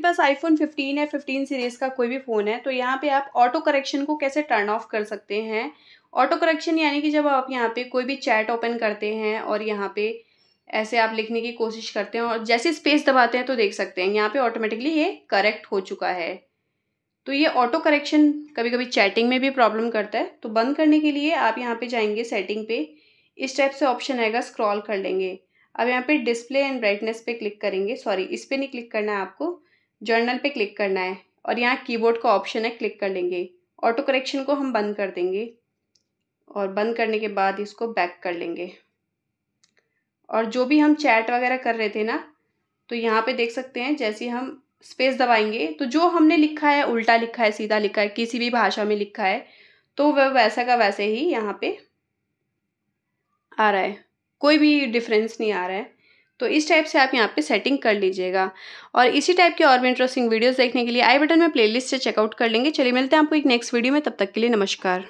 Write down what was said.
आपके पास आईफोन 15 या 15 सीरीज़ का कोई भी फ़ोन है तो यहाँ पे आप ऑटो करेक्शन को कैसे टर्न ऑफ कर सकते हैं ऑटो करेक्शन यानी कि जब आप यहाँ पे कोई भी चैट ओपन करते हैं और यहाँ पे ऐसे आप लिखने की कोशिश करते हैं और जैसे स्पेस दबाते हैं तो देख सकते हैं यहाँ पे ऑटोमेटिकली ये करेक्ट हो चुका है तो ये ऑटो करेक्शन कभी कभी चैटिंग में भी प्रॉब्लम करता है तो बंद करने के लिए आप यहाँ पे जाएंगे सेटिंग पे इस टाइप से ऑप्शन आएगा स्क्रॉल कर लेंगे अब यहाँ पे डिस्प्ले एंड ब्राइटनेस पे क्लिक करेंगे सॉरी इस पर नहीं क्लिक करना है आपको जर्नल पे क्लिक करना है और यहाँ कीबोर्ड का ऑप्शन है क्लिक कर लेंगे ऑटो करेक्शन को हम बंद कर देंगे और बंद करने के बाद इसको बैक कर लेंगे और जो भी हम चैट वगैरह कर रहे थे ना तो यहाँ पे देख सकते हैं जैसे हम स्पेस दबाएंगे तो जो हमने लिखा है उल्टा लिखा है सीधा लिखा है किसी भी भाषा में लिखा है तो वह वैसा का वैसे ही यहाँ पे आ रहा है कोई भी डिफरेंस नहीं आ रहा है तो इस टाइप से आप यहाँ पे सेटिंग कर लीजिएगा और इसी टाइप के और भी इंटरेस्टिंग वीडियोस देखने के लिए आई बटन में प्लेलिस्ट से चेकआउट कर लेंगे चलिए मिलते हैं आपको एक नेक्स्ट वीडियो में तब तक के लिए नमस्कार